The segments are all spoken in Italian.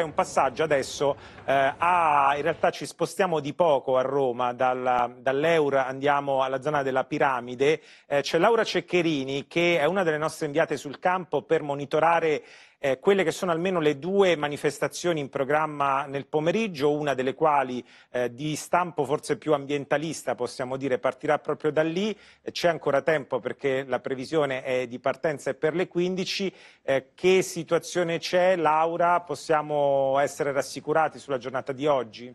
è un passaggio adesso eh, a, in realtà ci spostiamo di poco a Roma, dall'Eur dall'Eura andiamo alla zona della piramide, eh, c'è Laura Ceccherini che è una delle nostre inviate sul campo per monitorare eh, quelle che sono almeno le due manifestazioni in programma nel pomeriggio, una delle quali eh, di stampo forse più ambientalista, possiamo dire, partirà proprio da lì. C'è ancora tempo perché la previsione è di partenza è per le 15. Eh, che situazione c'è, Laura? Possiamo essere rassicurati sulla giornata di oggi?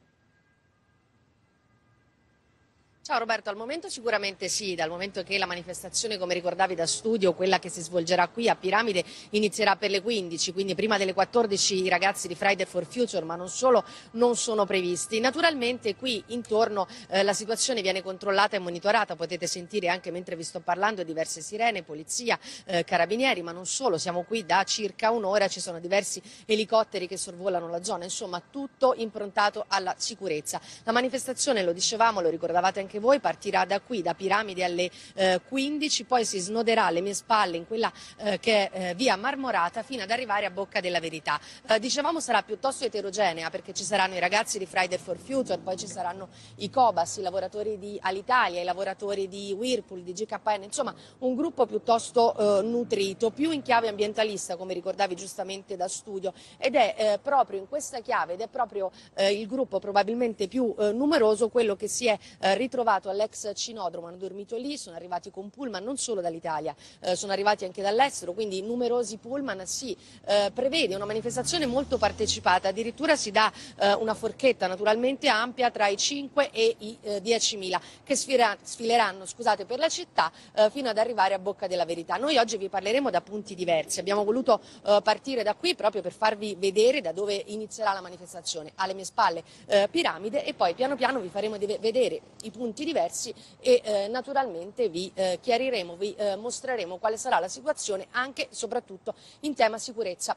Ciao Roberto, al momento sicuramente sì, dal momento che la manifestazione, come ricordavi da studio, quella che si svolgerà qui a Piramide, inizierà per le 15, quindi prima delle 14 i ragazzi di Friday for Future, ma non solo, non sono previsti. Naturalmente qui intorno eh, la situazione viene controllata e monitorata, potete sentire anche mentre vi sto parlando diverse sirene, polizia, eh, carabinieri, ma non solo, siamo qui da circa un'ora, ci sono diversi elicotteri che sorvolano la zona, insomma tutto improntato alla sicurezza. La manifestazione, lo dicevamo, lo ricordavate anche anche voi, partirà da qui, da Piramide alle eh, 15, poi si snoderà alle mie spalle in quella eh, che è eh, via Marmorata fino ad arrivare a Bocca della Verità. Eh, dicevamo sarà piuttosto eterogenea perché ci saranno i ragazzi di Friday for Future, poi ci saranno i Cobas, i lavoratori di Alitalia, i lavoratori di Whirlpool, di GKN, insomma un gruppo piuttosto eh, nutrito, più in chiave ambientalista come ricordavi giustamente da studio ed è proprio in questa chiave ed è proprio il gruppo probabilmente più numeroso quello che si è ritrovato trovato all'ex cinodromo, hanno dormito lì, sono arrivati con pullman non solo dall'Italia, eh, sono arrivati anche dall'estero, quindi numerosi pullman si eh, prevede una manifestazione molto partecipata, addirittura si dà eh, una forchetta naturalmente ampia tra i 5 e i 10.000 eh, che sfira, sfileranno scusate, per la città eh, fino ad arrivare a Bocca della Verità. Noi oggi vi parleremo da punti diversi, abbiamo voluto eh, partire da qui proprio per farvi vedere da dove inizierà la manifestazione. Alle mie spalle piramide e poi piano piano vi faremo vedere i punti punti diversi e eh, naturalmente vi eh, chiariremo, vi eh, mostreremo quale sarà la situazione anche e soprattutto in tema sicurezza.